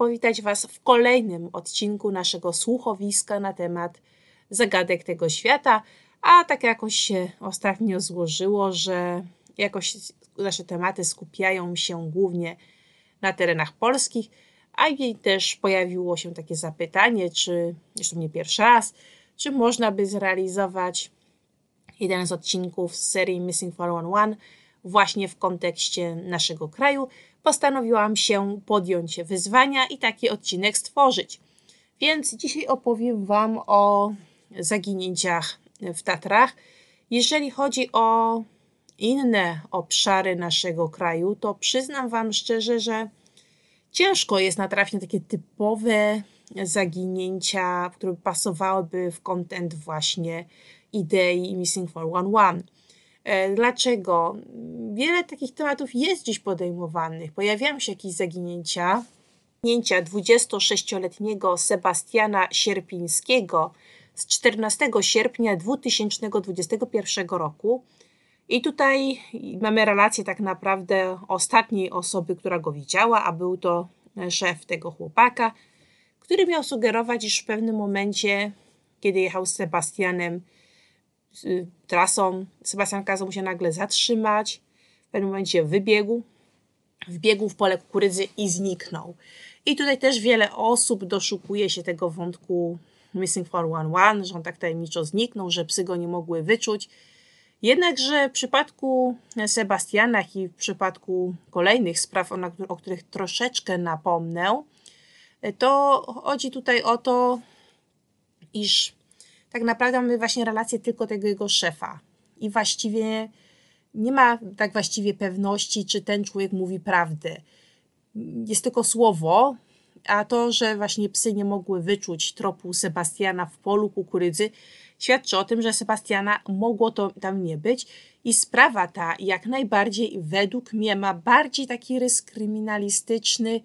powitać Was w kolejnym odcinku naszego słuchowiska na temat zagadek tego świata. A tak jakoś się ostatnio złożyło, że jakoś nasze tematy skupiają się głównie na terenach polskich, a jej też pojawiło się takie zapytanie, czy, to nie pierwszy raz, czy można by zrealizować jeden z odcinków z serii Missing 411 właśnie w kontekście naszego kraju postanowiłam się podjąć wyzwania i taki odcinek stworzyć. Więc dzisiaj opowiem Wam o zaginięciach w Tatrach. Jeżeli chodzi o inne obszary naszego kraju, to przyznam Wam szczerze, że ciężko jest natrafić na takie typowe zaginięcia, które pasowałyby w kontent właśnie idei Missing 411. E, dlaczego? Mm, wiele takich tematów jest dziś podejmowanych. Pojawiają się jakieś zaginięcia. Zaginięcia 26-letniego Sebastiana Sierpińskiego z 14 sierpnia 2021 roku. I tutaj mamy relację tak naprawdę ostatniej osoby, która go widziała, a był to szef tego chłopaka, który miał sugerować, iż w pewnym momencie, kiedy jechał z Sebastianem Y, trasą. Sebastian kazał mu się nagle zatrzymać. W pewnym momencie wybiegł, wbiegł w pole kukurydzy i zniknął. I tutaj też wiele osób doszukuje się tego wątku Missing 411, że on tak tajemniczo zniknął, że psy go nie mogły wyczuć. Jednakże w przypadku Sebastiana i w przypadku kolejnych spraw, o których troszeczkę napomnę, to chodzi tutaj o to, iż tak naprawdę mamy właśnie relację tylko tego jego szefa. I właściwie nie ma tak właściwie pewności, czy ten człowiek mówi prawdę. Jest tylko słowo, a to, że właśnie psy nie mogły wyczuć tropu Sebastiana w polu kukurydzy, świadczy o tym, że Sebastiana mogło to tam nie być i sprawa ta jak najbardziej według mnie ma bardziej taki rys kryminalistyczny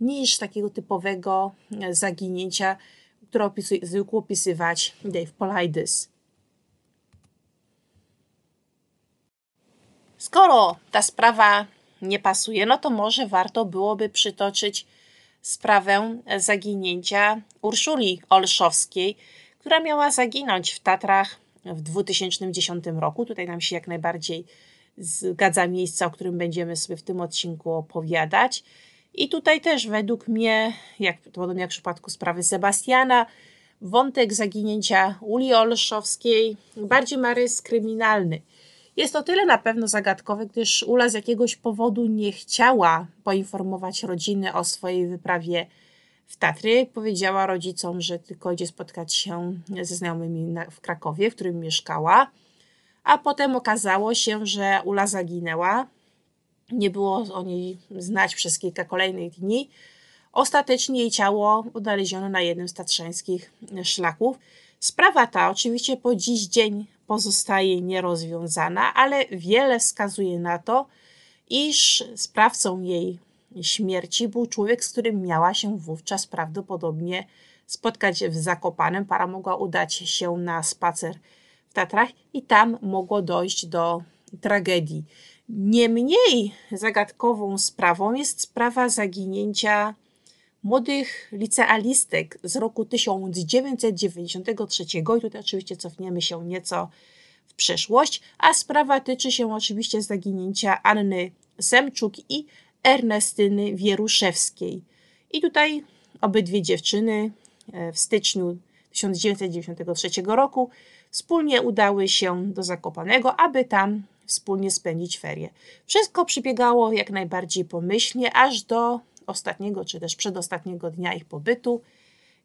niż takiego typowego e, zaginięcia która zwykł opisywać Dave Polides. Skoro ta sprawa nie pasuje, no to może warto byłoby przytoczyć sprawę zaginięcia Urszuli Olszowskiej, która miała zaginąć w Tatrach w 2010 roku. Tutaj nam się jak najbardziej zgadza miejsce, o którym będziemy sobie w tym odcinku opowiadać. I tutaj też według mnie, jak podobnie jak w przypadku sprawy Sebastiana, wątek zaginięcia Uli Olszowskiej bardziej ma rys kryminalny. Jest to tyle na pewno zagadkowe, gdyż Ula z jakiegoś powodu nie chciała poinformować rodziny o swojej wyprawie w Tatry. Powiedziała rodzicom, że tylko idzie spotkać się ze znajomymi w Krakowie, w którym mieszkała. A potem okazało się, że Ula zaginęła, nie było o niej znać przez kilka kolejnych dni. Ostatecznie jej ciało odnaleziono na jednym z tatrzańskich szlaków. Sprawa ta oczywiście po dziś dzień pozostaje nierozwiązana, ale wiele wskazuje na to, iż sprawcą jej śmierci był człowiek, z którym miała się wówczas prawdopodobnie spotkać w Zakopanem. Para mogła udać się na spacer w Tatrach i tam mogło dojść do tragedii. Nie mniej zagadkową sprawą jest sprawa zaginięcia młodych licealistek z roku 1993 i tutaj oczywiście cofniemy się nieco w przeszłość, a sprawa tyczy się oczywiście zaginięcia Anny Semczuk i Ernestyny Wieruszewskiej. I tutaj obydwie dziewczyny e, w styczniu 1993 roku wspólnie udały się do Zakopanego, aby tam wspólnie spędzić ferie. Wszystko przybiegało jak najbardziej pomyślnie, aż do ostatniego czy też przedostatniego dnia ich pobytu.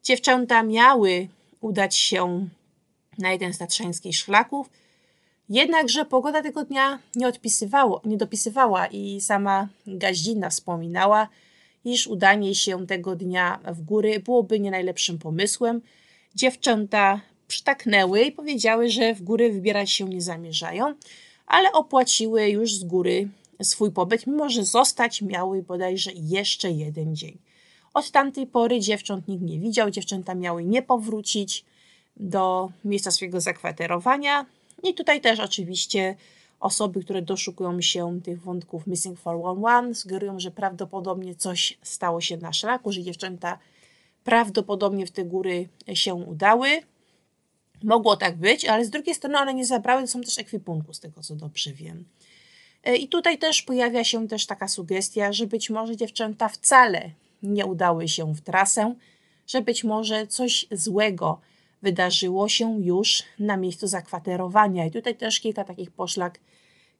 Dziewczęta miały udać się na jeden z tatrzańskich szlaków, jednakże pogoda tego dnia nie, odpisywało, nie dopisywała i sama Gaździna wspominała, iż udanie się tego dnia w góry byłoby nie najlepszym pomysłem. Dziewczęta przytaknęły i powiedziały, że w góry wybierać się nie zamierzają ale opłaciły już z góry swój pobyt, mimo że zostać miały bodajże jeszcze jeden dzień. Od tamtej pory dziewcząt nikt nie widział, dziewczęta miały nie powrócić do miejsca swojego zakwaterowania. I tutaj też oczywiście osoby, które doszukują się tych wątków Missing 411 sugerują, że prawdopodobnie coś stało się na szlaku, że dziewczęta prawdopodobnie w te góry się udały. Mogło tak być, ale z drugiej strony one nie zabrały są też ekwipunku, z tego co dobrze wiem. E, I tutaj też pojawia się też taka sugestia, że być może dziewczęta wcale nie udały się w trasę, że być może coś złego wydarzyło się już na miejscu zakwaterowania. I tutaj też kilka takich poszlak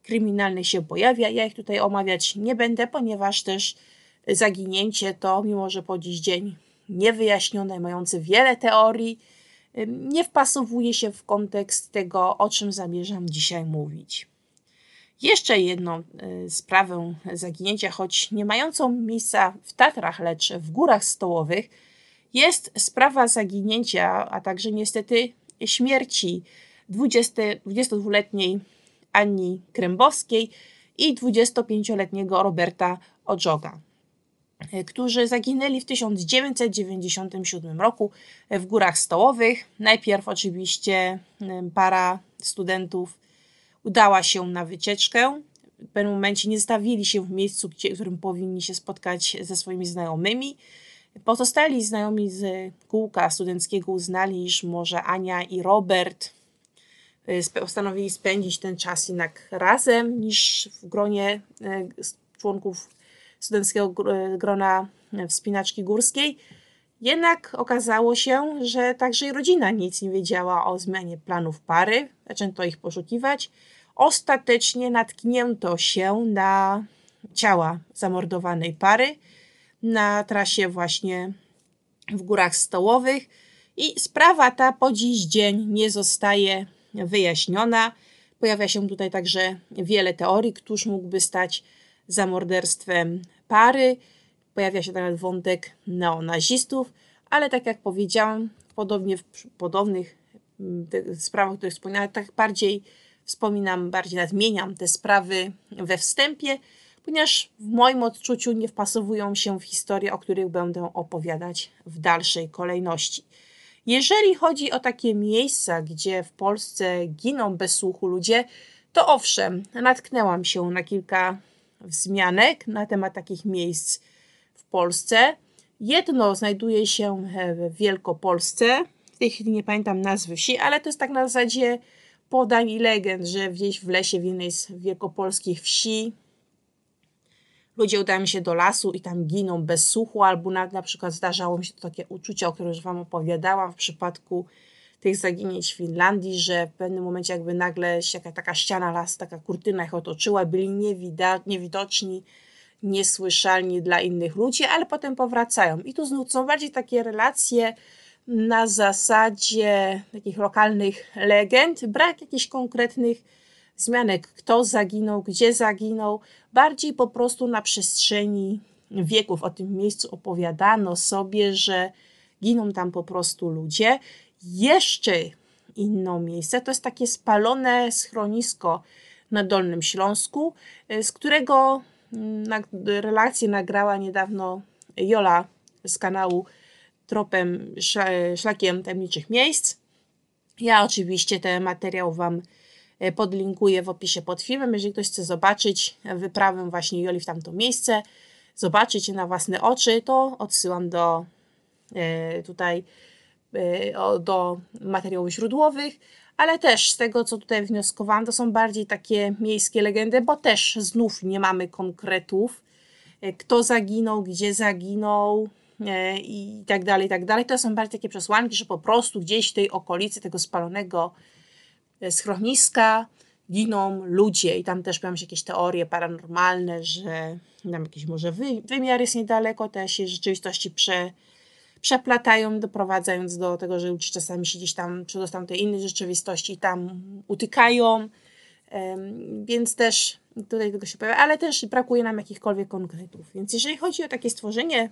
kryminalnych się pojawia. Ja ich tutaj omawiać nie będę, ponieważ też zaginięcie to, mimo że po dziś dzień niewyjaśnione, mające wiele teorii, nie wpasowuje się w kontekst tego, o czym zamierzam dzisiaj mówić. Jeszcze jedną e, sprawę zaginięcia, choć nie mającą miejsca w Tatrach, lecz w górach stołowych, jest sprawa zaginięcia, a także niestety śmierci 22-letniej Anni Krębowskiej i 25-letniego Roberta Odżoga. E, którzy zaginęli w 1997 roku w Górach Stołowych. Najpierw oczywiście para studentów udała się na wycieczkę. W pewnym momencie nie stawili się w miejscu, w którym powinni się spotkać ze swoimi znajomymi. Pozostali znajomi z kółka studenckiego uznali, iż może Ania i Robert e, postanowili spędzić ten czas jednak razem niż w gronie e, członków studenckiego e, grona e, wspinaczki górskiej. Jednak okazało się, że także i rodzina nic nie wiedziała o zmianie planów pary, zaczęto ich poszukiwać. Ostatecznie natknięto się na ciała zamordowanej pary na trasie właśnie w górach stołowych i sprawa ta po dziś dzień nie zostaje wyjaśniona. Pojawia się tutaj także wiele teorii, któż mógłby stać za morderstwem pary. Pojawia się nawet wątek neonazistów, ale tak jak powiedziałam, podobnie w podobnych sprawach, o których wspominałam, tak bardziej wspominam, bardziej nadmieniam te sprawy we wstępie, ponieważ w moim odczuciu nie wpasowują się w historie, o których będę opowiadać w dalszej kolejności. Jeżeli chodzi o takie miejsca, gdzie w Polsce giną bez słuchu ludzie, to owszem, natknęłam się na kilka wzmianek na temat takich miejsc w Polsce. Jedno znajduje się e, w Wielkopolsce. W tej chwili nie pamiętam nazwy wsi, ale to jest tak na zasadzie podań i legend, że gdzieś w lesie w jednej z wielkopolskich wsi ludzie udają się do lasu i tam giną bez suchu, albo na, na przykład zdarzało mi się takie uczucia, o których już Wam opowiadałam w przypadku tych zaginięć w Finlandii, że w pewnym momencie jakby nagle się taka, taka ściana las, taka kurtyna ich otoczyła, byli niewida- niewidoczni, niesłyszalni dla innych ludzi, ale potem powracają. I tu znów są bardziej takie relacje na zasadzie takich lokalnych legend, brak jakichś konkretnych zmianek, kto zaginął, gdzie zaginął, bardziej po prostu na przestrzeni wieków o tym miejscu opowiadano sobie, że giną tam po prostu ludzie jeszcze inne miejsce to jest takie spalone schronisko na Dolnym Śląsku, e, z którego mm, relację nagrała niedawno Jola z kanału Tropem Szlakiem Tajemniczych Miejsc. Ja oczywiście ten materiał Wam e, podlinkuję w opisie pod filmem. Jeżeli ktoś chce zobaczyć wyprawę właśnie Joli w tamto miejsce, zobaczyć je na własne oczy, to odsyłam do e, tutaj Y, do materiałów źródłowych, ale też z tego, co tutaj wnioskowałam, to są bardziej takie miejskie legendy, bo też znów nie mamy konkretów, y, kto zaginął, gdzie zaginął y, i tak dalej, i tak dalej. To są bardziej takie przesłanki, że po prostu gdzieś w tej okolicy tego spalonego schroniska giną ludzie i tam też pojawiają się jakieś teorie paranormalne, że tam jakiś może wymiar jest niedaleko, te się rzeczywistości prze przeplatają, doprowadzając do tego, że ludzie czasami się gdzieś tam dostaną tej innej rzeczywistości, tam utykają, więc też tutaj tego się pojawia, ale też brakuje nam jakichkolwiek konkretów. Więc jeżeli chodzi o takie stworzenie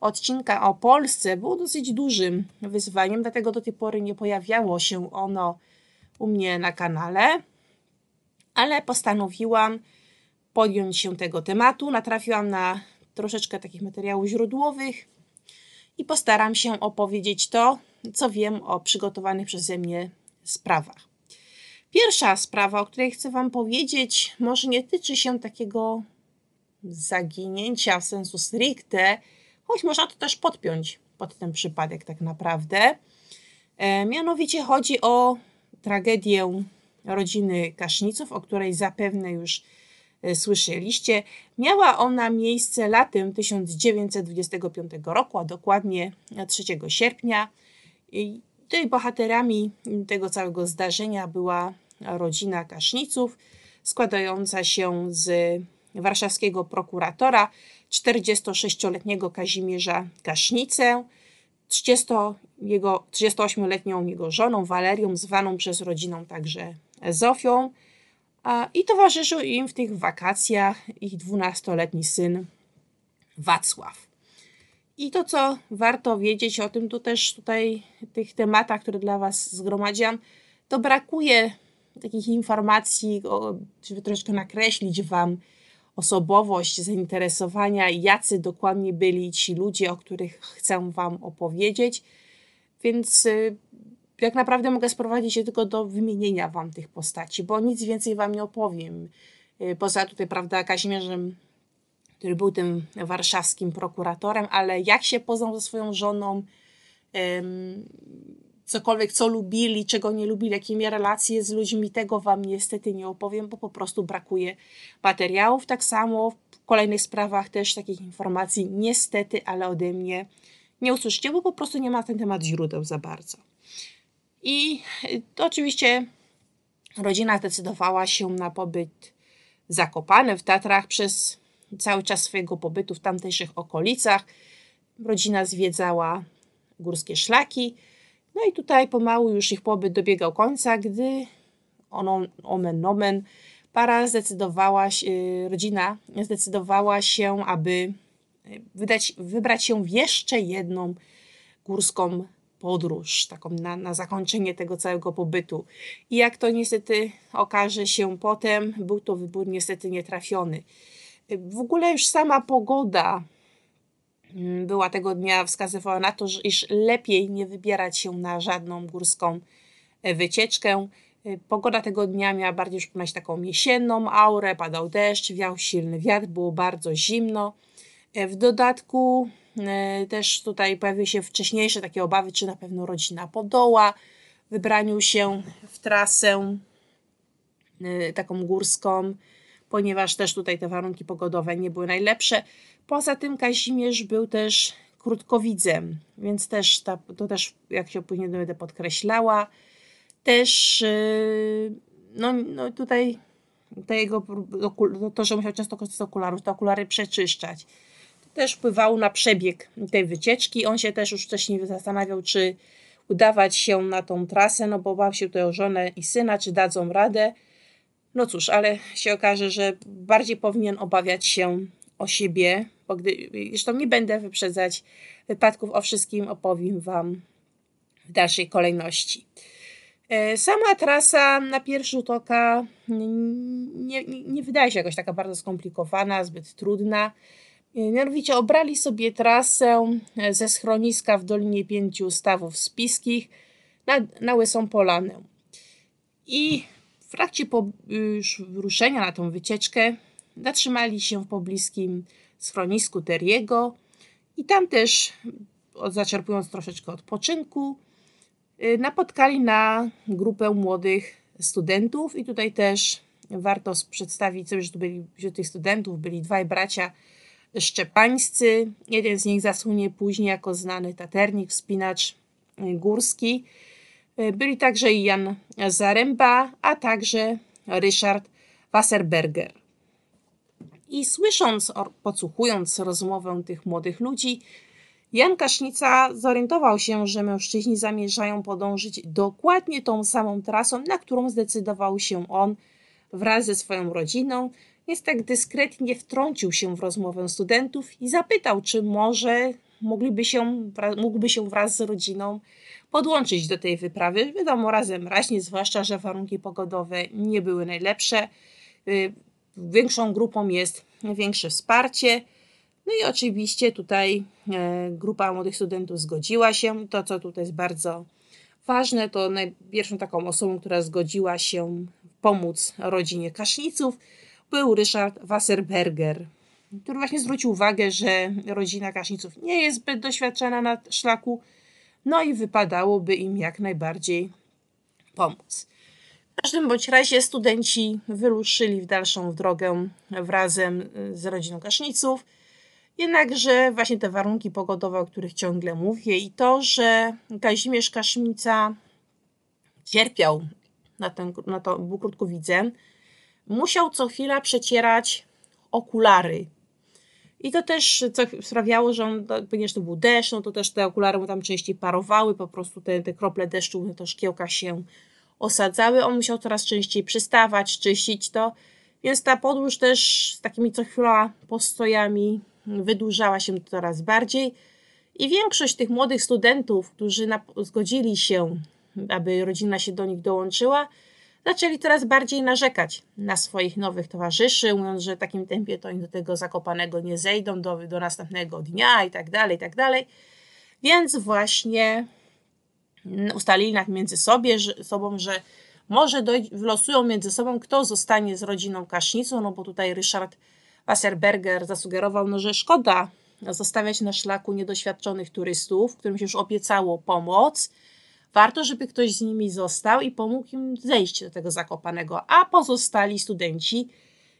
odcinka o Polsce, było dosyć dużym wyzwaniem, dlatego do tej pory nie pojawiało się ono u mnie na kanale, ale postanowiłam podjąć się tego tematu. Natrafiłam na troszeczkę takich materiałów źródłowych, i postaram się opowiedzieć to, co wiem o przygotowanych przeze mnie sprawach. Pierwsza sprawa, o której chcę Wam powiedzieć, może nie tyczy się takiego zaginięcia sensu stricte, choć można to też podpiąć pod ten przypadek tak naprawdę. E, mianowicie chodzi o tragedię rodziny Kaszniców, o której zapewne już Y, słyszeliście. Miała ona miejsce latem 1925 roku, a dokładnie 3 sierpnia. I tutaj bohaterami tego całego zdarzenia była rodzina Kaszniców, składająca się z warszawskiego prokuratora, 46-letniego Kazimierza Kasznicę, 38-letnią jego żoną Walerią, zwaną przez rodzinę także Zofią, i towarzyszył im w tych wakacjach ich dwunastoletni syn Wacław. I to, co warto wiedzieć o tym, to też tutaj tych tematach, które dla Was zgromadziłam, to brakuje takich informacji, żeby troszkę nakreślić Wam osobowość, zainteresowania, jacy dokładnie byli ci ludzie, o których chcę Wam opowiedzieć. Więc y, tak naprawdę mogę sprowadzić się tylko do wymienienia wam tych postaci, bo nic więcej wam nie opowiem. Y, poza tutaj, prawda, Kazimierzem, który był tym warszawskim prokuratorem, ale jak się poznał ze swoją żoną, cokolwiek, co lubili, czego nie lubili, jakie miały relacje z ludźmi, tego wam niestety nie opowiem, bo po prostu brakuje materiałów. Tak samo w kolejnych sprawach też takich informacji niestety, ale ode mnie nie usłyszycie, bo po prostu nie ma na ten temat źródeł za bardzo. I to y, oczywiście rodzina zdecydowała się na pobyt zakopany w Tatrach przez cały czas swojego pobytu w tamtejszych okolicach. Rodzina zwiedzała górskie szlaki. No i tutaj pomału już ich pobyt dobiegał końca, gdy on, omen nomen para zdecydowała się, y, rodzina zdecydowała się, aby y, wydać, wybrać się w jeszcze jedną górską podróż, taką na, na zakończenie tego całego pobytu. I jak to niestety okaże się potem, był to wybór niestety nietrafiony. W ogóle już sama pogoda mm, była tego dnia wskazywała na to, że iż lepiej nie wybierać się na żadną górską e, wycieczkę. E, pogoda tego dnia miała bardziej przypominać taką jesienną aurę, padał deszcz, wiał silny wiatr, było bardzo zimno. E, w dodatku E, też tutaj pojawiły się wcześniejsze takie obawy, czy na pewno rodzina podoła wybraniu się w trasę e, taką górską, ponieważ też tutaj te warunki pogodowe nie były najlepsze. Poza tym Kazimierz był też krótkowidzem, więc też ta, to też, jak się później będę podkreślała, też e, no, no tutaj to, jego, no, to, że musiał często korzystać z okularów, te okulary przeczyszczać też wpływało na przebieg tej wycieczki. On się też już wcześniej zastanawiał, czy udawać się na tą trasę, no bo bał się tutaj o żonę i syna, czy dadzą radę. No cóż, ale się okaże, że bardziej powinien obawiać się o siebie, bo gdy, zresztą nie będę wyprzedzać wypadków, o wszystkim opowiem Wam w dalszej kolejności. E, sama trasa na pierwszy rzut oka nie, nie, nie wydaje się jakoś taka bardzo skomplikowana, zbyt trudna. E, mianowicie obrali sobie trasę e, ze schroniska w Dolinie Pięciu Stawów Spiskich na, na Łysą Polanę. I w trakcie po, już ruszenia na tą wycieczkę zatrzymali się w pobliskim schronisku Teriego i tam też, zaczerpując troszeczkę odpoczynku, e, napotkali na grupę młodych studentów i tutaj też warto przedstawić sobie, że, tu byli, wśród tych studentów byli dwaj bracia – szczepańscy. Jeden z nich zasłynie później jako znany taternik, wspinacz y, górski. Y, byli także Jan Zaremba, a także Ryszard Wasserberger. I słysząc, podsłuchując rozmowę tych młodych ludzi, Jan Kasznica zorientował się, że mężczyźni zamierzają podążyć dokładnie tą samą trasą, na którą zdecydował się on wraz ze swoją rodziną, więc tak dyskretnie wtrącił się w rozmowę studentów i zapytał, czy może mogliby się, mógłby się wraz z rodziną podłączyć do tej wyprawy. Wiadomo, razem Raźnie zwłaszcza, że warunki pogodowe nie były najlepsze. Y, większą grupą jest większe wsparcie. No i oczywiście tutaj e, grupa młodych studentów zgodziła się. To, co tutaj jest bardzo ważne, to najpierw taką osobą, która zgodziła się pomóc rodzinie Kaszniców, był Ryszard Wasserberger, który właśnie zwrócił uwagę, że rodzina Kaszniców nie jest zbyt doświadczona na szlaku, no i wypadałoby im jak najbardziej pomóc. W każdym bądź razie studenci wyruszyli w dalszą drogę razem z rodziną Kaszniców. Jednakże właśnie te warunki pogodowe, o których ciągle mówię i to, że Kazimierz Kasznica cierpiał na, ten, na to, był krótkowidzem, musiał co chwila przecierać okulary. I to też sprawiało, że on, no, ponieważ to był deszcz, no to też te okulary mu tam częściej parowały, po prostu te, te krople deszczu, no to szkiełka się osadzały. On musiał coraz częściej przystawać, czyścić to, więc ta podróż też z takimi co chwila postojami wydłużała się coraz bardziej. I większość tych młodych studentów, którzy zgodzili się, aby rodzina się do nich dołączyła, zaczęli coraz bardziej narzekać na swoich nowych towarzyszy, mówiąc, że w takim tempie to oni do tego zakopanego nie zejdą, do, do następnego dnia i tak dalej, i tak dalej. Więc właśnie mm, ustalili między sobie, że, sobą, że może wlosują wylosują między sobą, kto zostanie z rodziną Kasznicą, no bo tutaj Ryszard Wasserberger zasugerował, no, że szkoda zostawiać na szlaku niedoświadczonych turystów, którym się już obiecało pomoc, Warto, żeby ktoś z nimi został i pomógł im zejść do tego zakopanego, a pozostali studenci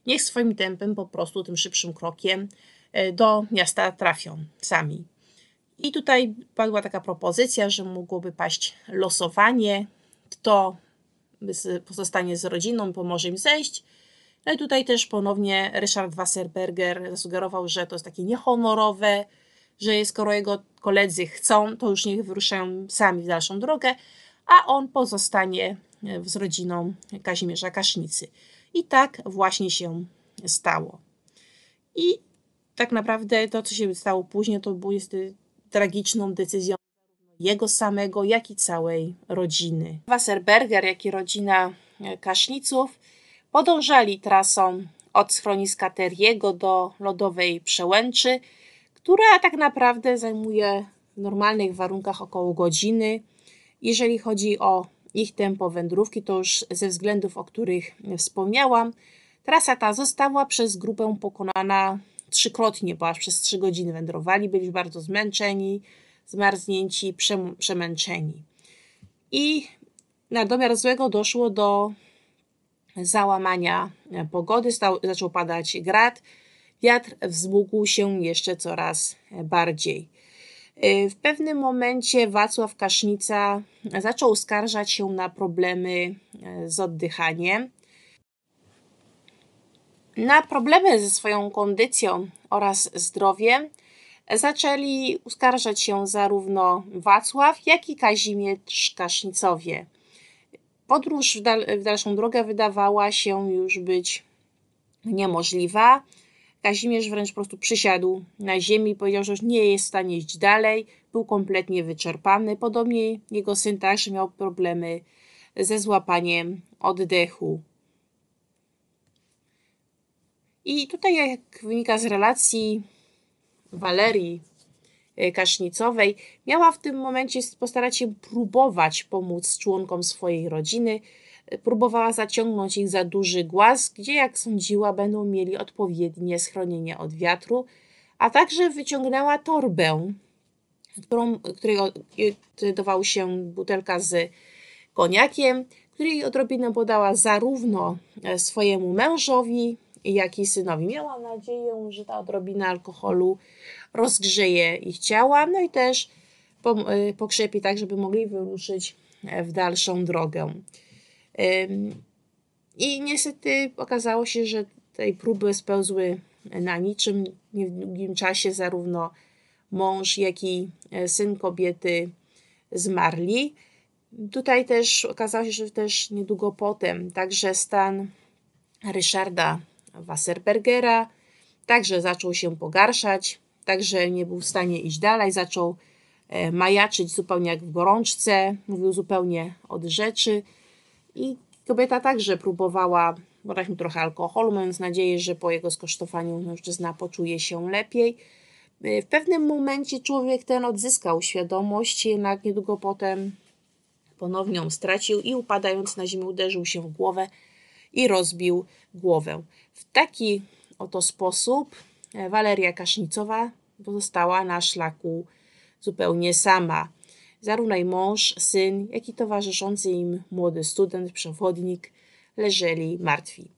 niech swoim tempem, po prostu tym szybszym krokiem e, do miasta trafią sami. I tutaj padła taka propozycja, że mogłoby paść losowanie, kto pozostanie z rodziną, pomoże im zejść. No i tutaj też ponownie Ryszard Wasserberger zasugerował, że to jest takie niehonorowe, że skoro jego koledzy chcą, to już niech wyruszają sami w dalszą drogę, a on pozostanie e, z rodziną Kazimierza Kasznicy. I tak właśnie się stało. I tak naprawdę to, co się stało później, to było jest tragiczną decyzją jego samego, jak i całej rodziny. Wasserberger, jak i rodzina e, Kaszniców podążali trasą od schroniska Teriego do lodowej przełęczy, która tak naprawdę zajmuje w normalnych warunkach około godziny. Jeżeli chodzi o ich tempo wędrówki, to już ze względów, o których wspomniałam, trasa ta została przez grupę pokonana trzykrotnie, bo aż przez trzy godziny wędrowali, byli bardzo zmęczeni, zmarznięci, przemęczeni. I na domiar złego doszło do załamania pogody, stał, zaczął padać grad, Wiatr wzmógł się jeszcze coraz bardziej. E, w pewnym momencie Wacław Kasznica zaczął skarżać się na problemy e, z oddychaniem. Na problemy ze swoją kondycją oraz zdrowiem zaczęli uskarżać się zarówno Wacław, jak i Kazimierz Kasznicowie. Podróż w, dal w dalszą drogę wydawała się już być niemożliwa. Kazimierz wręcz po prostu przysiadł na ziemi i powiedział, że już nie jest w stanie iść dalej, był kompletnie wyczerpany. Podobnie jego syn także miał problemy ze złapaniem oddechu. I tutaj, jak wynika z relacji Walerii e, Kasznicowej, miała w tym momencie postarać się próbować pomóc członkom swojej rodziny, próbowała zaciągnąć ich za duży głaz, gdzie, jak sądziła, będą mieli odpowiednie schronienie od wiatru, a także wyciągnęła torbę, którą, której y, znajdowała się butelka z koniakiem, której odrobinę podała zarówno e, swojemu mężowi, jak i synowi. Miała nadzieję, że ta odrobina alkoholu rozgrzeje ich ciała, no i też y, pokrzepi tak, żeby mogli wyruszyć e, w dalszą drogę. I niestety okazało się, że tej próby spełzły na niczym. W niedługim czasie zarówno mąż, jak i e, syn kobiety zmarli. Tutaj też okazało się, że też niedługo potem także stan Ryszarda Wasserbergera także zaczął się pogarszać, także nie był w stanie iść dalej, zaczął e, majaczyć zupełnie jak w gorączce, mówił zupełnie od rzeczy. I kobieta także próbowała podać mu trochę alkoholu, mając nadzieję, że po jego skosztowaniu mężczyzna poczuje się lepiej. Y, w pewnym momencie człowiek ten odzyskał świadomość, jednak niedługo potem ponownie ją stracił i upadając na ziemię uderzył się w głowę i rozbił głowę. W taki oto sposób y, Waleria Kasznicowa pozostała na szlaku zupełnie sama. Zarówno jej mąż, syn, jak i towarzyszący im młody student, przewodnik leżeli martwi.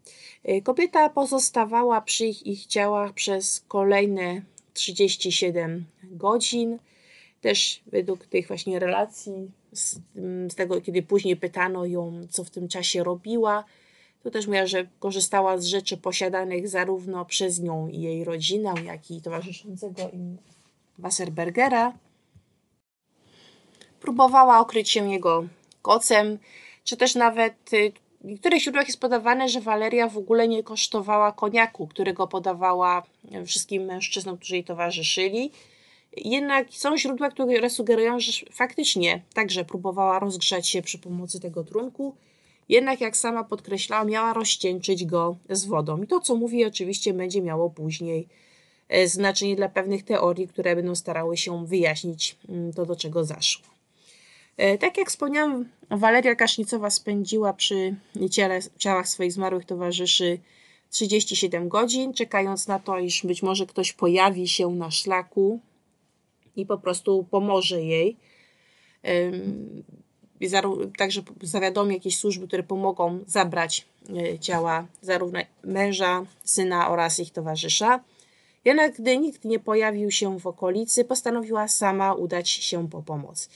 Y, kobieta pozostawała przy ich, ich ciałach przez kolejne 37 godzin. Też według tych właśnie relacji, z, mm, z tego kiedy później pytano ją, co w tym czasie robiła, to też mówiła, że korzystała z rzeczy posiadanych zarówno przez nią i jej rodzinę, jak i towarzyszącego im Wasserbergera próbowała okryć się jego kocem, czy też nawet y, w niektórych źródłach jest podawane, że Waleria w ogóle nie kosztowała koniaku, którego podawała y, wszystkim mężczyznom, którzy jej towarzyszyli. Jednak są źródła, które sugerują, że faktycznie także próbowała rozgrzać się przy pomocy tego trunku. Jednak, jak sama podkreślała, miała rozcieńczyć go z wodą. I to, co mówi, oczywiście będzie miało później y, znaczenie dla pewnych teorii, które będą starały się wyjaśnić mm, to, do czego zaszło. E, tak jak wspomniałam, Waleria Kasznicowa spędziła przy ciele, ciałach swoich zmarłych towarzyszy 37 godzin, czekając na to, iż być może ktoś pojawi się na szlaku i po prostu pomoże jej. Także zawiadomi jakieś służby, które pomogą zabrać e, ciała zarówno męża, syna oraz ich towarzysza. Jednak gdy nikt nie pojawił się w okolicy, postanowiła sama udać się po pomoc.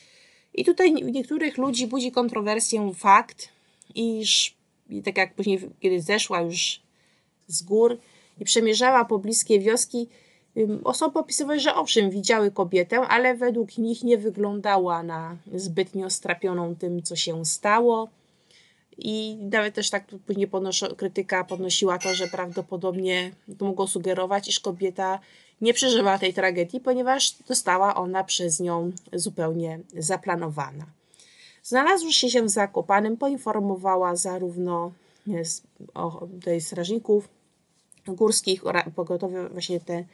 I tutaj u niektórych ludzi budzi kontrowersję fakt, iż tak jak później, kiedy zeszła już z gór i przemierzała pobliskie wioski, osoby opisywały, że owszem, widziały kobietę, ale według nich nie wyglądała na zbytnio strapioną tym, co się stało. I nawet też tak później podnoszo, krytyka podnosiła to, że prawdopodobnie to mogło sugerować, iż kobieta nie przeżyła tej tragedii, ponieważ została ona przez nią zupełnie zaplanowana. Znalazłszy się w Zakopanem, poinformowała zarówno e, tej strażników górskich, pogotowie właśnie te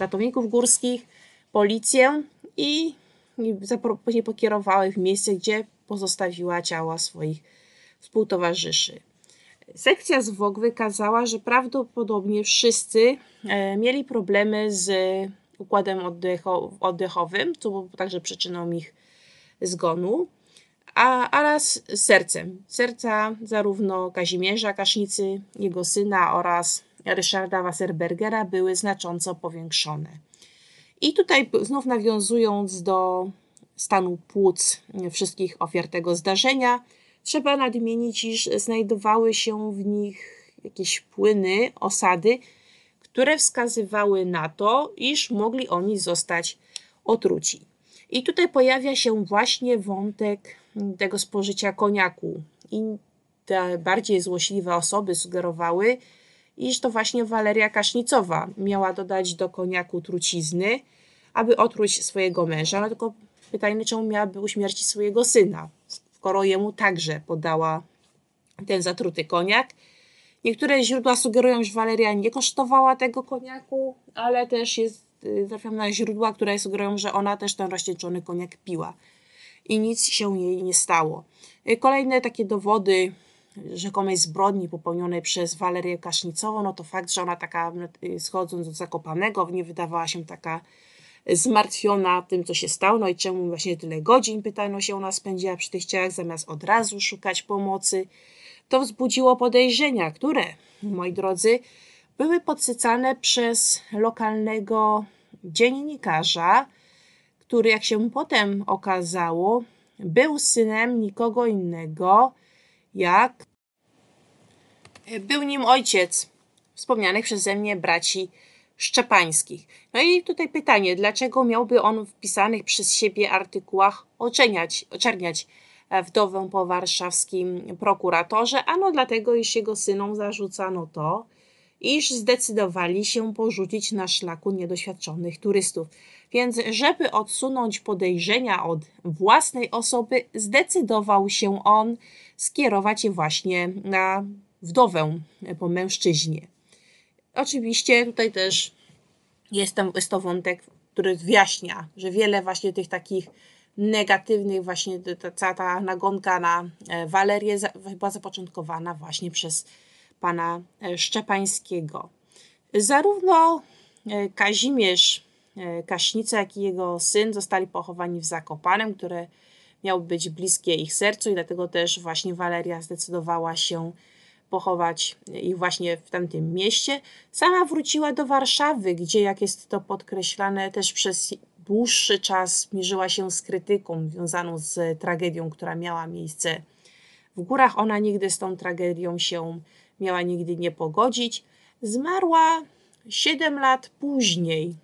ratowników górskich, policję i później pokierowała ich w miejsce, gdzie pozostawiła ciała swoich współtowarzyszy. Sekcja zwłok wykazała, że prawdopodobnie wszyscy e, mieli problemy z układem oddecho- oddechowym, co było także przyczyną ich zgonu, a, oraz sercem. Serca zarówno Kazimierza Kasznicy, jego syna oraz Ryszarda Wasserbergera były znacząco powiększone. I tutaj znów nawiązując do stanu płuc wszystkich ofiar tego zdarzenia, Trzeba nadmienić, iż znajdowały się w nich jakieś płyny, osady, które wskazywały na to, iż mogli oni zostać otruci. I tutaj pojawia się właśnie wątek tego spożycia koniaku. I te bardziej złośliwe osoby sugerowały, iż to właśnie Waleria Kasznicowa miała dodać do koniaku trucizny, aby otruć swojego męża. No tylko pytanie, czemu miałaby uśmiercić swojego syna, skoro jemu także podała ten zatruty koniak. Niektóre źródła sugerują, że Waleria nie kosztowała tego koniaku, ale też jest, y, trafiam na źródła, które sugerują, że ona też ten rozcieńczony koniak piła i nic się jej nie stało. Y, kolejne takie dowody rzekomej zbrodni popełnionej przez Walerię Kasznicową, no to fakt, że ona taka y, schodząc od Zakopanego nie wydawała się taka zmartwiona tym, co się stało, no i czemu właśnie tyle godzin, pytano się, ona spędziła przy tych ciałach, zamiast od razu szukać pomocy. To wzbudziło podejrzenia, które, moi drodzy, były podsycane przez lokalnego dziennikarza, który, jak się potem okazało, był synem nikogo innego jak był nim ojciec wspomnianych przeze mnie braci Szczepańskich. No i tutaj pytanie, dlaczego miałby on w pisanych przez siebie artykułach oczerniać, oczerniać wdowę po warszawskim prokuratorze? Ano dlatego, iż jego synom zarzucano to, iż zdecydowali się porzucić na szlaku niedoświadczonych turystów. Więc, żeby odsunąć podejrzenia od własnej osoby, zdecydował się on skierować je właśnie na wdowę po mężczyźnie. Oczywiście tutaj też jest, tam, jest to wątek, który wyjaśnia, że wiele właśnie tych takich negatywnych, właśnie ta, cała ta nagonka na e, Walerię była zapoczątkowana właśnie przez pana e, Szczepańskiego. Zarówno e, Kazimierz Kaśnica, jak i jego syn zostali pochowani w Zakopanem, które miał być bliskie ich sercu i dlatego też właśnie Waleria zdecydowała się pochować ich właśnie w tamtym mieście. Sama wróciła do Warszawy, gdzie, jak jest to podkreślane, też przez dłuższy czas mierzyła się z krytyką związaną z tragedią, która miała miejsce w górach. Ona nigdy z tą tragedią się miała nigdy nie pogodzić. Zmarła 7 lat później,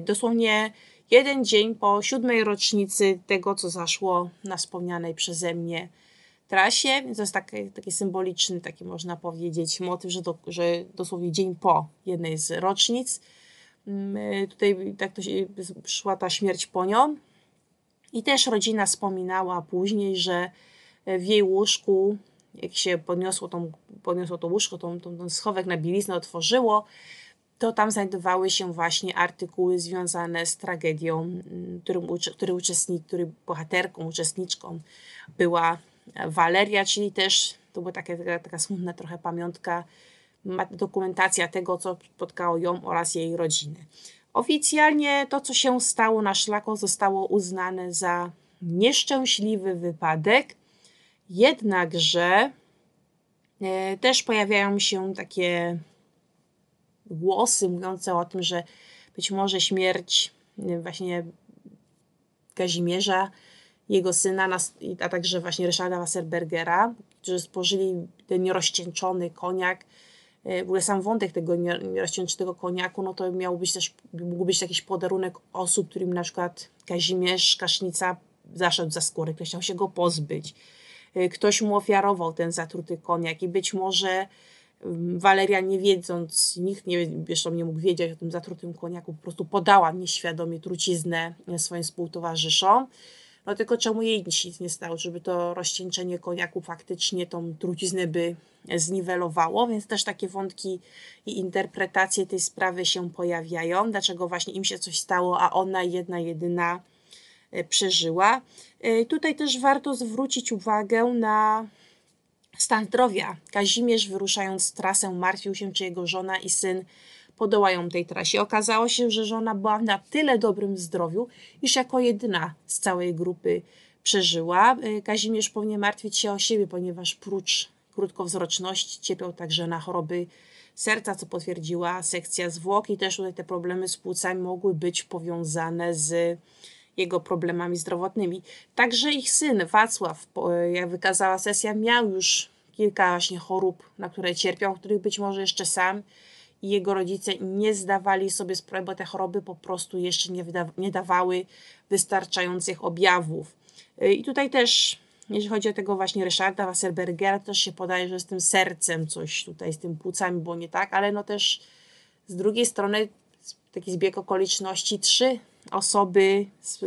dosłownie jeden dzień po siódmej rocznicy tego, co zaszło na wspomnianej przeze mnie trasie, więc to jest taki, taki symboliczny, taki można powiedzieć motyw, że, do, że dosłownie dzień po jednej z rocznic mm, e, tutaj tak to się, szła ta śmierć po nią. I też rodzina wspominała później, że e, w jej łóżku, jak się podniosło, tą, podniosło to łóżko, tą, tą, ten schowek na bieliznę otworzyło, to tam znajdowały się właśnie artykuły związane z tragedią, mm, którym, który, uczestnik, który bohaterką, uczestniczką była Waleria, czyli też to była taka, taka, smutna trochę pamiątka, dokumentacja tego, co spotkało ją oraz jej rodziny. Oficjalnie to, co się stało na szlaku, zostało uznane za nieszczęśliwy wypadek, jednakże e, też pojawiają się takie głosy mówiące o tym, że być może śmierć e, właśnie Kazimierza jego syna, a także właśnie Ryszarda Wasserbergera, którzy spożyli ten nierozcieńczony koniak. E, w ogóle sam wątek tego nierozcieńczonego koniaku, no to miał być też, mógł być jakiś podarunek osób, którym na przykład Kazimierz Kasznica zaszedł za skórę, ktoś chciał się go pozbyć. E, ktoś mu ofiarował ten zatruty koniak i być może mm, Waleria nie wiedząc, nikt nie, zresztą nie mógł wiedzieć o tym zatrutym koniaku, po prostu podała nieświadomie truciznę swoim współtowarzyszom. No tylko czemu jej nic nie stało, żeby to rozcieńczenie koniaku faktycznie tą truciznę by zniwelowało, więc też takie wątki i interpretacje tej sprawy się pojawiają, dlaczego właśnie im się coś stało, a ona jedna jedyna e, przeżyła. E, tutaj też warto zwrócić uwagę na stan zdrowia. Kazimierz wyruszając trasę martwił się, czy jego żona i syn podołają tej trasie. Okazało się, że żona była na tyle dobrym zdrowiu, iż jako jedyna z całej grupy przeżyła. E, Kazimierz powinien martwić się o siebie, ponieważ prócz krótkowzroczności cierpiał także na choroby serca, co potwierdziła sekcja zwłok i też tutaj te problemy z płucami mogły być powiązane z jego problemami zdrowotnymi. Także ich syn Wacław, e, jak wykazała sesja, miał już kilka właśnie chorób, na które cierpiał, których być może jeszcze sam jego rodzice nie zdawali sobie sprawy, bo te choroby po prostu jeszcze nie, nie dawały wystarczających objawów. Y, I tutaj też, jeśli chodzi o tego właśnie Ryszarda Wasserbergera, też się podaje, że z tym sercem coś tutaj, z tym płucami było nie tak, ale no też z drugiej strony taki zbieg okoliczności, trzy osoby z,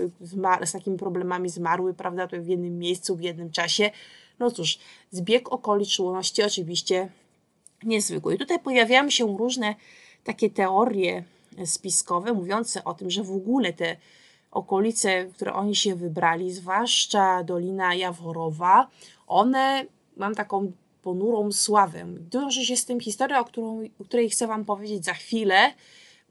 z takimi problemami zmarły, prawda, w jednym miejscu, w jednym czasie. No cóż, zbieg okoliczności oczywiście niezwykły. I tutaj pojawiają się różne takie teorie spiskowe mówiące o tym, że w ogóle te okolice, które oni się wybrali, zwłaszcza Dolina Jaworowa, one mam taką ponurą sławę. Wiąże się z tym historia, o, którą, o której chcę Wam powiedzieć za chwilę,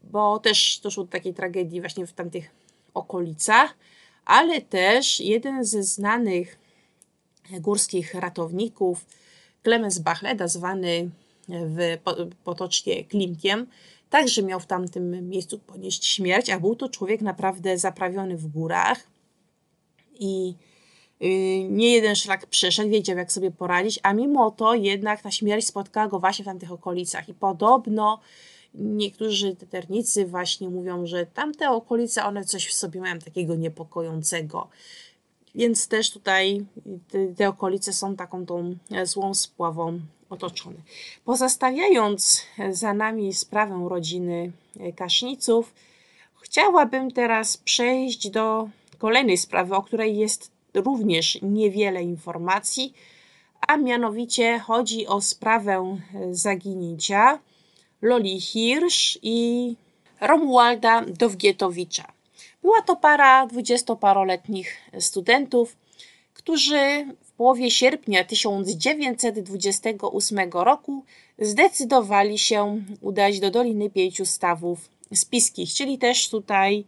bo też doszło do takiej tragedii właśnie w tamtych okolicach, ale też jeden ze znanych górskich ratowników, Klemens Bachleda, zwany w, potocznie Klimkiem, także miał w tamtym miejscu ponieść śmierć, a był to człowiek naprawdę zaprawiony w górach i y, nie jeden szlak przeszedł, wiedział jak sobie poradzić, a mimo to jednak ta śmierć spotkała go właśnie w tamtych okolicach i podobno niektórzy teternicy właśnie mówią, że tamte okolice one coś w sobie mają takiego niepokojącego. Więc też tutaj te, te okolice są taką tą e, złą spławą otoczony. Pozostawiając e, za nami sprawę rodziny e, Kaszniców, chciałabym teraz przejść do kolejnej sprawy, o której jest również niewiele informacji, a mianowicie chodzi o sprawę e, zaginięcia Loli Hirsch i Romualda Dowgietowicza. Była to para dwudziestoparoletnich studentów, którzy połowie sierpnia 1928 roku zdecydowali się udać do Doliny Pięciu Stawów Spiskich, czyli też tutaj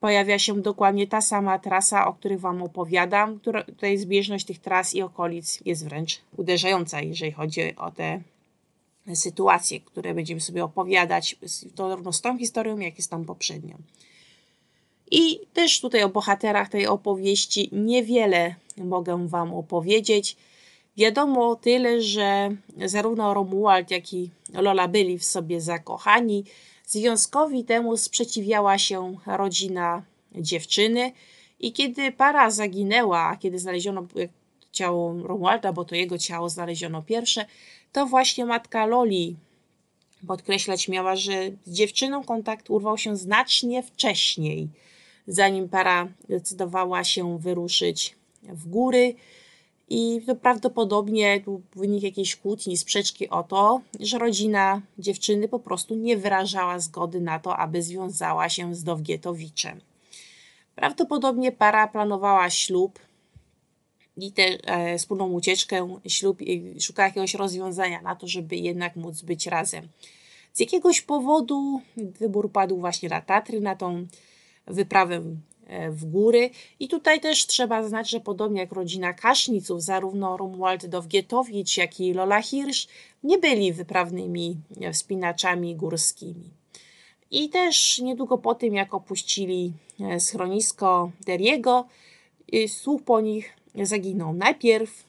pojawia się dokładnie ta sama trasa, o której Wam opowiadam. tutaj zbieżność tych tras i okolic jest wręcz uderzająca, jeżeli chodzi o te sytuacje, które będziemy sobie opowiadać, zarówno z tą historią, jak i z tą poprzednią. I też tutaj o bohaterach tej opowieści niewiele mogę Wam opowiedzieć. Wiadomo tyle, że zarówno Romuald, jak i Lola byli w sobie zakochani. Związkowi temu sprzeciwiała się rodzina dziewczyny i kiedy para zaginęła, kiedy znaleziono e, ciało Romualda, bo to jego ciało znaleziono pierwsze, to właśnie matka Loli podkreślać miała, że z dziewczyną kontakt urwał się znacznie wcześniej zanim para decydowała się wyruszyć w góry. I to prawdopodobnie był wynik jakiejś kłótni, sprzeczki o to, że rodzina dziewczyny po prostu nie wyrażała zgody na to, aby związała się z Dowgietowiczem. Prawdopodobnie para planowała ślub i tę e, wspólną ucieczkę, ślub i szukała jakiegoś rozwiązania na to, żeby jednak móc być razem. Z jakiegoś powodu wybór padł właśnie na Tatry, na tą wyprawę e, w góry. I tutaj też trzeba znać, że podobnie jak rodzina Kaszniców, zarówno Romuald Dowgietowicz, jak i Lola Hirsch nie byli wyprawnymi e, wspinaczami górskimi. I też niedługo po tym, jak opuścili e, schronisko Deriego, słuch po nich zaginął. Najpierw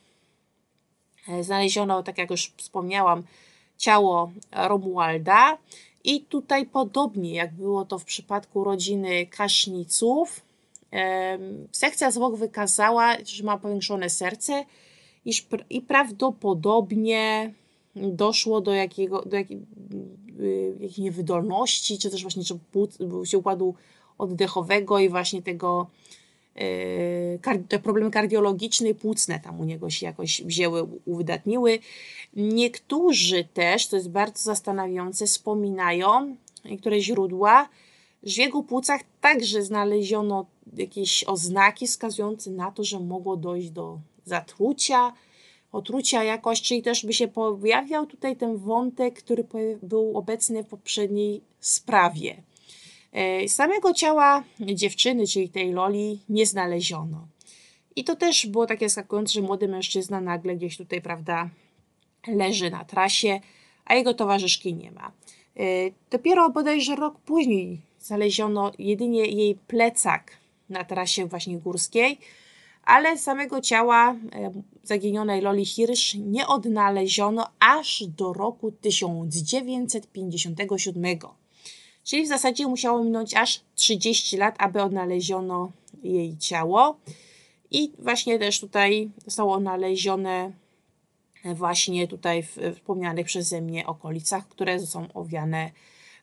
znaleziono, tak jak już wspomniałam, ciało Romualda i tutaj podobnie jak było to w przypadku rodziny Kaszniców, sekcja zwłok wykazała, że ma powiększone serce i prawdopodobnie doszło do, jakiego, do jakiej, y, jakiej niewydolności, czy też właśnie czy się układu oddechowego i właśnie tego E, te problemy kardiologiczne i płucne tam u niego się jakoś wzięły, uwydatniły. Niektórzy też, to jest bardzo zastanawiające, wspominają niektóre źródła, że w jego płucach także znaleziono jakieś oznaki wskazujące na to, że mogło dojść do zatrucia, otrucia jakoś, czyli też by się pojawiał tutaj ten wątek, który był obecny w poprzedniej sprawie Samego ciała dziewczyny, czyli tej Loli, nie znaleziono. I to też było takie zaskakujące, że młody mężczyzna nagle gdzieś tutaj, prawda, leży na trasie, a jego towarzyszki nie ma. Dopiero bodajże rok później znaleziono jedynie jej plecak na trasie właśnie górskiej, ale samego ciała zaginionej Loli Hirsch nie odnaleziono aż do roku 1957. Czyli w zasadzie musiało minąć aż 30 lat, aby odnaleziono jej ciało. I właśnie też tutaj zostało odnalezione właśnie tutaj w wspomnianych przeze mnie okolicach, które są owiane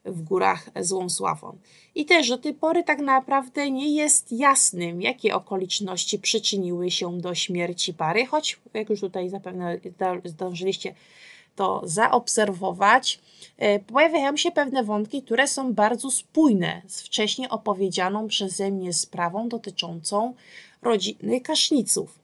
w górach złą sławą. I też do tej pory tak naprawdę nie jest jasnym, jakie okoliczności przyczyniły się do śmierci pary, choć jak już tutaj zapewne zdążyliście to zaobserwować, E, pojawiają się pewne wątki, które są bardzo spójne z wcześniej opowiedzianą przeze mnie sprawą dotyczącą rodziny kaszniców.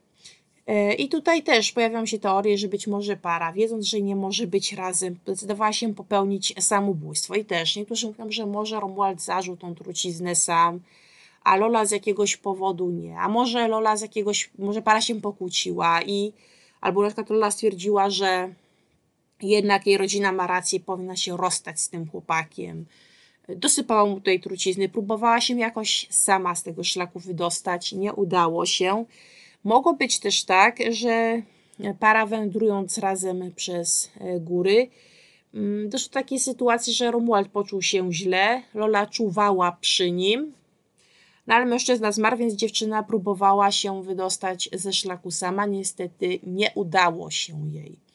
E, I tutaj też pojawiają się teorie, że być może para, wiedząc, że nie może być razem, zdecydowała się popełnić samobójstwo. I też niektórzy mówią, że może Romuald zażył tą truciznę sam, a Lola z jakiegoś powodu nie. A może Lola z jakiegoś, może para się pokłóciła i albo na przykład Lola stwierdziła, że jednak jej rodzina ma rację, powinna się rozstać z tym chłopakiem. Dosypała mu tutaj trucizny, próbowała się jakoś sama z tego szlaku wydostać, nie udało się. Mogło być też tak, że para wędrując razem przez e, góry, mm, doszło do takiej sytuacji, że Romuald poczuł się źle, Lola czuwała przy nim, no ale mężczyzna zmarł, więc dziewczyna próbowała się wydostać ze szlaku sama, niestety nie udało się jej.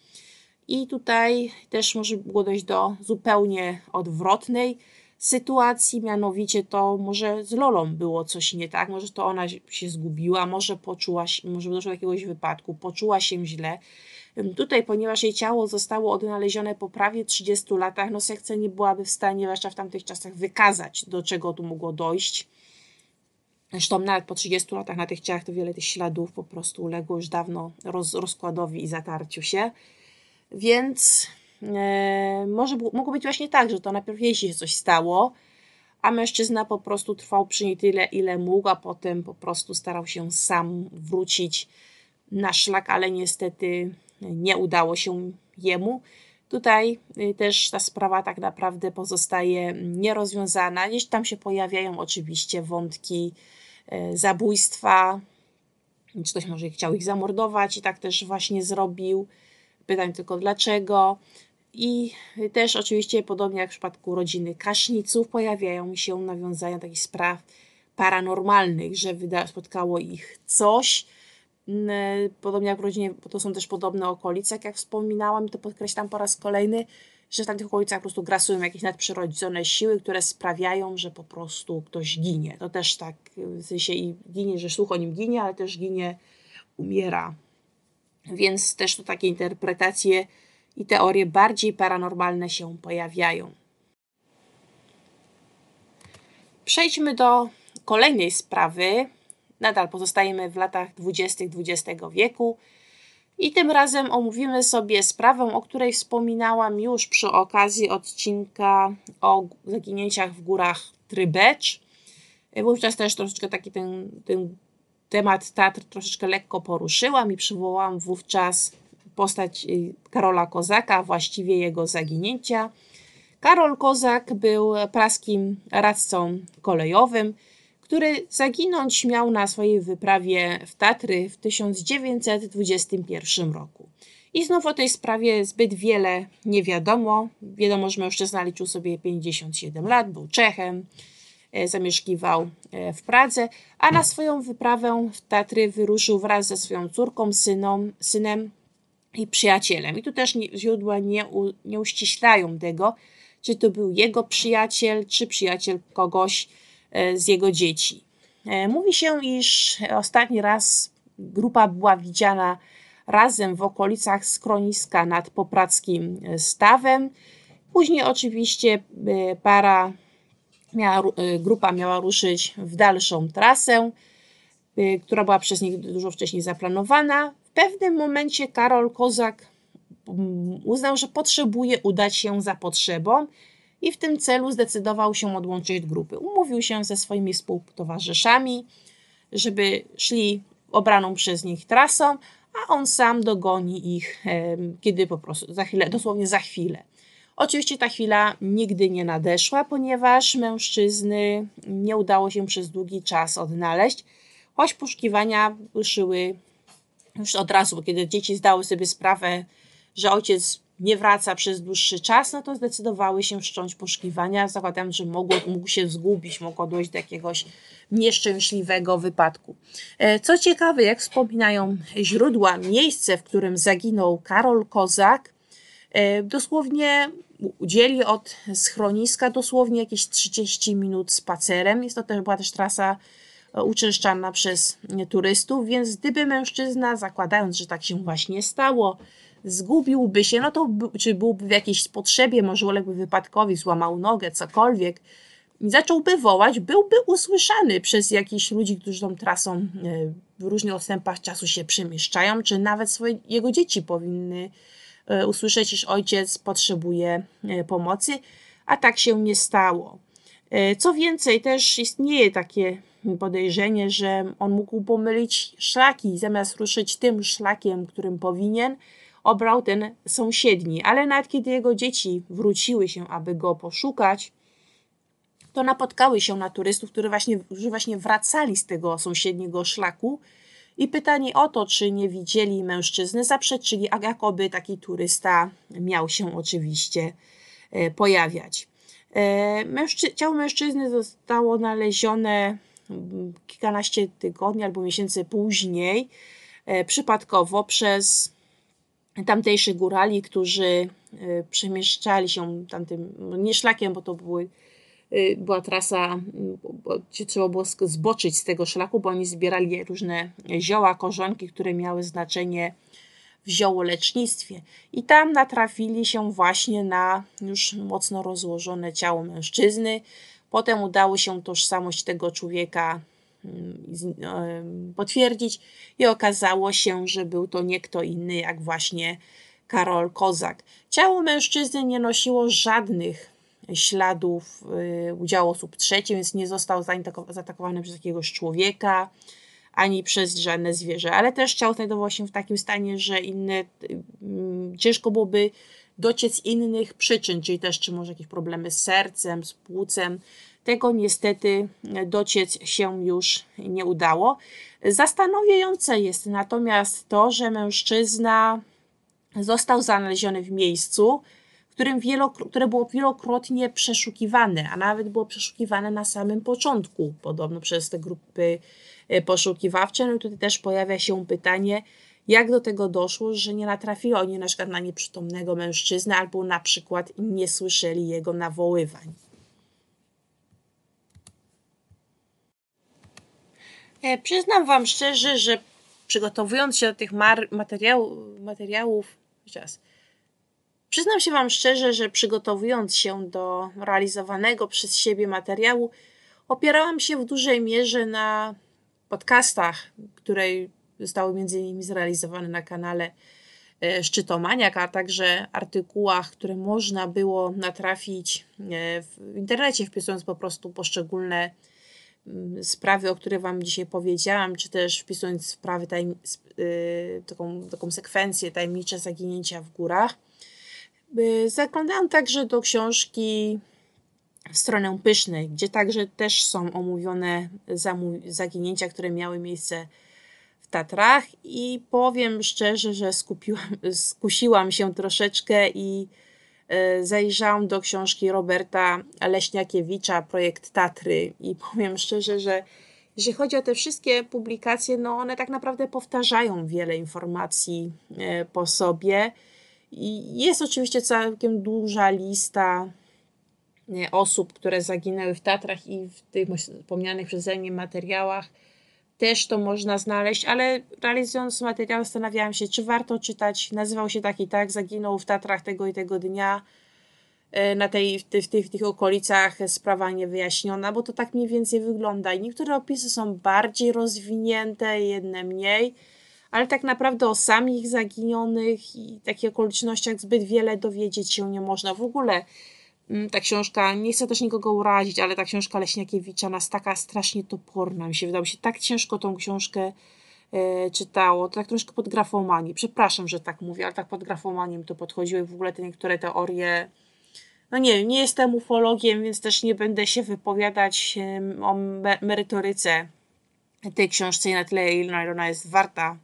I tutaj też może było dojść do zupełnie odwrotnej sytuacji, mianowicie to może z Lolą było coś nie tak, może to ona się zgubiła, może poczuła się, może doszło do jakiegoś wypadku, poczuła się źle. Tutaj, ponieważ jej ciało zostało odnalezione po prawie 30 latach, no sekcja nie byłaby w stanie, zwłaszcza w tamtych czasach, wykazać, do czego tu mogło dojść. Zresztą nawet po 30 latach na tych ciałach to wiele tych śladów po prostu uległo już dawno roz, rozkładowi i zatarciu się. Więc e, może mogło być właśnie tak, że to najpierw jej się coś stało, a mężczyzna po prostu trwał przy niej tyle, ile mógł, a potem po prostu starał się sam wrócić na szlak, ale niestety nie udało się jemu. Tutaj y, też ta sprawa tak naprawdę pozostaje nierozwiązana. Gdzieś tam się pojawiają oczywiście wątki e, zabójstwa, czy ktoś może chciał ich zamordować i tak też właśnie zrobił pytań tylko dlaczego. I też oczywiście, podobnie jak w przypadku rodziny kaszniców, pojawiają się nawiązania takich spraw paranormalnych, że spotkało ich coś. Mm, e, podobnie jak w rodzinie, bo to są też podobne okolice, jak, wspominałam, i to podkreślam po raz kolejny, że w tamtych okolicach po prostu grasują jakieś nadprzyrodzone siły, które sprawiają, że po prostu ktoś ginie. To też tak, w sensie i ginie, że słuch o nim ginie, ale też ginie, umiera. Więc też tu takie interpretacje i teorie bardziej paranormalne się pojawiają. Przejdźmy do kolejnej sprawy. Nadal pozostajemy w latach 20. XX wieku i tym razem omówimy sobie sprawę, o której wspominałam już przy okazji odcinka o zaginięciach w górach Trybecz. Wówczas też troszeczkę taki ten, ten temat Tatr troszeczkę lekko poruszyłam i przywołałam wówczas postać y, Karola Kozaka, właściwie jego zaginięcia. Karol Kozak był praskim radcą kolejowym, który zaginąć miał na swojej wyprawie w Tatry w 1921 roku. I znów o tej sprawie zbyt wiele nie wiadomo. Wiadomo, że mężczyzna liczył sobie 57 lat, był Czechem, E, zamieszkiwał e, w Pradze, a na swoją wyprawę w Tatry wyruszył wraz ze swoją córką, syną, synem i przyjacielem. I tu też źródła nie, u, nie uściślają tego, czy to był jego przyjaciel, czy przyjaciel kogoś e, z jego dzieci. Mówi się, iż ostatni raz grupa była widziana razem w okolicach skroniska nad Popradzkim stawem. Później oczywiście para miała, y, grupa miała ruszyć w dalszą trasę, y, która była przez nich dużo wcześniej zaplanowana. W pewnym momencie Karol Kozak mm, uznał, że potrzebuje udać się za potrzebą i w tym celu zdecydował się odłączyć od grupy. Umówił się ze swoimi współtowarzyszami, żeby szli obraną przez nich trasą, a on sam dogoni ich, kiedy po prostu za chwilę, dosłownie za chwilę. Oczywiście ta chwila nigdy nie nadeszła, ponieważ mężczyzny nie udało się przez długi czas odnaleźć, choć poszukiwania ruszyły już od razu, kiedy dzieci zdały sobie sprawę, że ojciec nie wraca przez dłuższy czas, no to zdecydowały się wszcząć poszukiwania, zakładając, że mogło, mógł się zgubić, mogło dojść do jakiegoś nieszczęśliwego wypadku. E, co ciekawe, jak wspominają źródła, miejsce, w którym zaginął Karol Kozak, E, dosłownie udzieli od schroniska dosłownie jakieś 30 minut spacerem. Jest to też, była też trasa e, uczęszczana przez e, turystów, więc gdyby mężczyzna, zakładając, że tak się właśnie stało, zgubiłby się, no to czy byłby w jakiejś potrzebie, może uległby wypadkowi, złamał nogę, cokolwiek, zacząłby wołać, byłby usłyszany przez jakichś ludzi, którzy tą trasą w różnych odstępach czasu się przemieszczają, czy nawet swoje, jego dzieci powinny E, usłyszeć, iż ojciec potrzebuje e, pomocy, a tak się nie stało. E, co więcej, też istnieje takie podejrzenie, że on mógł pomylić szlaki i zamiast ruszyć tym szlakiem, którym powinien, obrał ten sąsiedni. Ale nawet kiedy jego dzieci wróciły się, aby go poszukać, to napotkały się na turystów, którzy właśnie, którzy właśnie wracali z tego sąsiedniego szlaku i pytanie o to, czy nie widzieli mężczyzny, zaprzeczyli, a jakoby taki turysta miał się oczywiście e, pojawiać. E, mężczy- ciało mężczyzny zostało nalezione mm, kilkanaście tygodni albo miesięcy później, e, przypadkowo przez tamtejszych górali, którzy przemieszczali się tamtym, no, nie szlakiem, bo to były Y, była trasa, y, gdzie trzeba było zboczyć z tego szlaku, bo oni zbierali różne zioła, korzonki, które miały znaczenie w ziołolecznictwie. I tam natrafili się właśnie na już mocno rozłożone ciało mężczyzny. Potem udało się tożsamość tego człowieka mm, e, potwierdzić i okazało się, że był to nie kto inny jak właśnie Karol Kozak. Ciało mężczyzny nie nosiło żadnych śladów y, udziału osób trzecich, więc nie został zaatakowany przez jakiegoś człowieka ani przez żadne zwierzę, ale też ciało znajdowało się w takim stanie, że inne, y, mm, ciężko byłoby dociec innych przyczyn, czyli też czy może jakieś problemy z sercem, z płucem. Tego niestety y, dociec się już nie udało. Zastanawiające jest natomiast to, że mężczyzna został znaleziony w miejscu, którym wielokro, które było wielokrotnie przeszukiwane, a nawet było przeszukiwane na samym początku, podobno przez te grupy e, poszukiwawcze. No i tutaj też pojawia się pytanie, jak do tego doszło, że nie natrafili oni na przykład na nieprzytomnego mężczyznę albo na przykład nie słyszeli jego nawoływań. E, przyznam Wam szczerze, że przygotowując się do tych materiał, materiałów, jeszcze Przyznam się Wam szczerze, że przygotowując się do realizowanego przez siebie materiału, opierałam się w dużej mierze na podcastach, które zostały między innymi zrealizowane na kanale e, Szczytomaniak, a także artykułach, które można było natrafić e, w internecie, wpisując po prostu poszczególne mm, sprawy, o których Wam dzisiaj powiedziałam, czy też wpisując sprawy, e, taką, taką sekwencję tajemnicze zaginięcia w górach. Y, zaglądałam także do książki w stronę Pysznej, gdzie także też są omówione zaginięcia, które miały miejsce w Tatrach i powiem szczerze, że skupiłam, skusiłam się troszeczkę i y, zajrzałam do książki Roberta Leśniakiewicza Projekt Tatry i powiem szczerze, że jeżeli chodzi o te wszystkie publikacje, no one tak naprawdę powtarzają wiele informacji y, po sobie i jest oczywiście całkiem duża lista osób, które zaginęły w Tatrach i w tych wspomnianych przeze mnie materiałach też to można znaleźć, ale realizując materiał zastanawiałam się, czy warto czytać. Nazywał się tak i tak, zaginął w Tatrach tego i tego dnia, e, na tej, w, tych, w, tych, w tych okolicach e, sprawa niewyjaśniona, bo to tak mniej więcej wygląda. I niektóre opisy są bardziej rozwinięte, jedne mniej ale tak naprawdę o samych zaginionych i takich okolicznościach zbyt wiele dowiedzieć się nie można. W ogóle mm, ta książka, nie chcę też nikogo urazić, ale ta książka Leśniakiewicza nas taka strasznie toporna, mi się wydało, mi się tak ciężko tą książkę e, czytało, to tak troszkę pod grafomanię, przepraszam, że tak mówię, ale tak pod grafomaniem to podchodziły i w ogóle te niektóre teorie, no nie wiem, nie jestem ufologiem, więc też nie będę się wypowiadać o merytoryce tej książce i na tyle, ile ona jest warta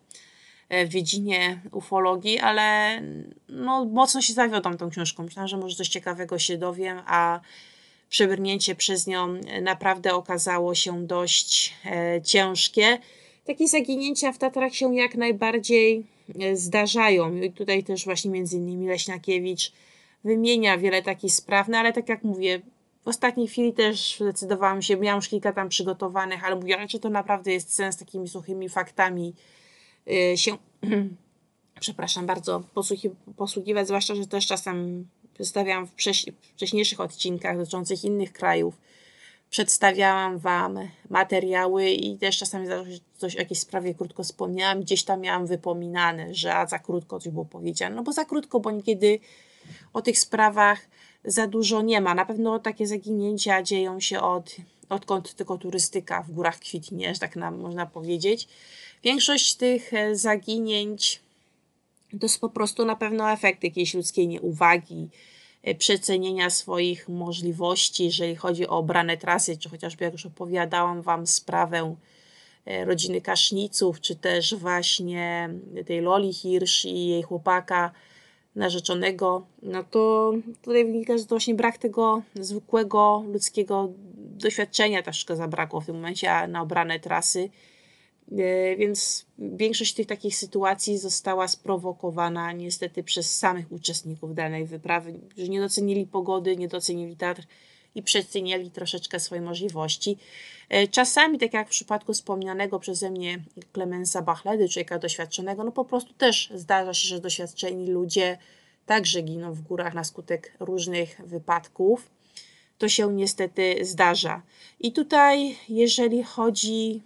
E, w dziedzinie ufologii, ale no, mocno się zawiodłam tą książką. Myślałam, że może coś ciekawego się dowiem, a przebrnięcie przez nią naprawdę okazało się dość e, ciężkie. Takie zaginięcia w Tatrach się jak najbardziej e, zdarzają. I tutaj też właśnie między innymi Leśnakiewicz wymienia wiele takich spraw, no ale tak jak mówię, w ostatniej chwili też zdecydowałam się, miałam już kilka tam przygotowanych, ale mówię, ale czy to naprawdę jest sens takimi suchymi faktami Y, się, przepraszam bardzo, posługiwać, zwłaszcza, że też czasem przedstawiałam w wcześniejszych odcinkach dotyczących innych krajów, przedstawiałam Wam materiały i też czasami coś o jakiejś sprawie krótko wspomniałam, gdzieś tam miałam wypominane, że za krótko coś było powiedziane, no bo za krótko, bo niekiedy o tych sprawach za dużo nie ma. Na pewno takie zaginięcia dzieją się od, odkąd tylko turystyka w górach kwitnie, że tak nam można powiedzieć. Większość tych e, zaginięć to jest po prostu na pewno efekt jakiejś ludzkiej nieuwagi, e, przecenienia swoich możliwości, jeżeli chodzi o obrane trasy, czy chociażby jak już opowiadałam Wam sprawę e, rodziny Kaszniców, czy też właśnie tej Loli Hirsch i jej chłopaka narzeczonego, no to tutaj wynika, że to właśnie brak tego zwykłego ludzkiego doświadczenia troszkę zabrakło w tym momencie na obrane trasy E, więc większość tych takich sytuacji została sprowokowana niestety przez samych uczestników danej wyprawy, którzy nie docenili pogody, nie docenili Tatr i przecenili troszeczkę swoje możliwości. E, czasami, tak jak w przypadku wspomnianego przeze mnie Klemensa Bachledy, człowieka doświadczonego, no po prostu też zdarza się, że doświadczeni ludzie także giną w górach na skutek różnych wypadków. To się niestety zdarza. I tutaj, jeżeli chodzi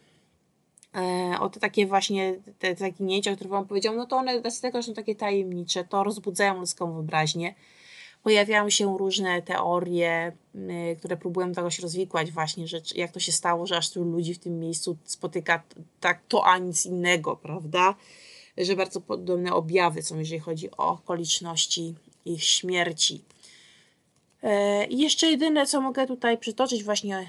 E, o te takie właśnie te zaginięcia, o których Wam powiedziałam, no to one z tego są takie tajemnicze, to rozbudzają ludzką wyobraźnię. Pojawiają się różne teorie, y, które próbują tego tak się rozwikłać właśnie, że jak to się stało, że aż tylu ludzi w tym miejscu spotyka tak to, a nic innego, prawda? Że bardzo podobne objawy są, jeżeli chodzi o okoliczności ich śmierci. E, I jeszcze jedyne, co mogę tutaj przytoczyć, właśnie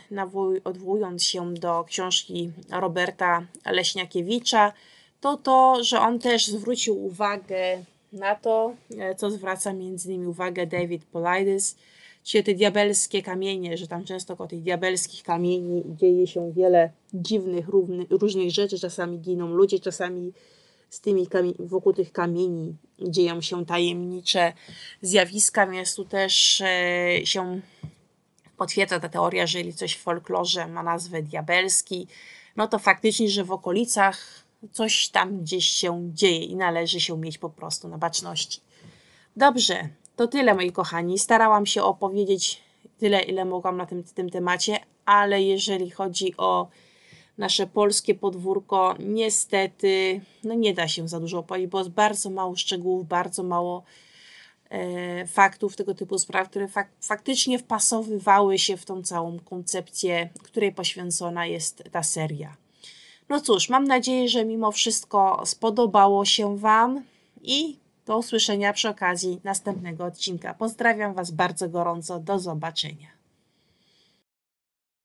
odwołując się do książki Roberta Leśniakiewicza, to to, że on też zwrócił uwagę na to, e, co zwraca między innymi uwagę David Polides, czyli te diabelskie kamienie, że tam często koło tych diabelskich kamieni dzieje się wiele dziwnych, równy, różnych rzeczy, czasami giną ludzie, czasami z tymi wokół tych kamieni dzieją się tajemnicze zjawiska, więc tu też e, się potwierdza ta teoria, że jeżeli coś w folklorze ma nazwę diabelski, no to faktycznie, że w okolicach coś tam gdzieś się dzieje i należy się mieć po prostu na baczności. Dobrze, to tyle moi kochani. Starałam się opowiedzieć tyle, ile mogłam na tym, tym temacie, ale jeżeli chodzi o nasze polskie podwórko niestety no nie da się za dużo opowiedzieć, bo jest bardzo mało szczegółów, bardzo mało e, faktów, tego typu spraw, które fak faktycznie wpasowywały się w tą całą koncepcję, której poświęcona jest ta seria. No cóż, mam nadzieję, że mimo wszystko spodobało się Wam i do usłyszenia przy okazji następnego odcinka. Pozdrawiam Was bardzo gorąco, do zobaczenia.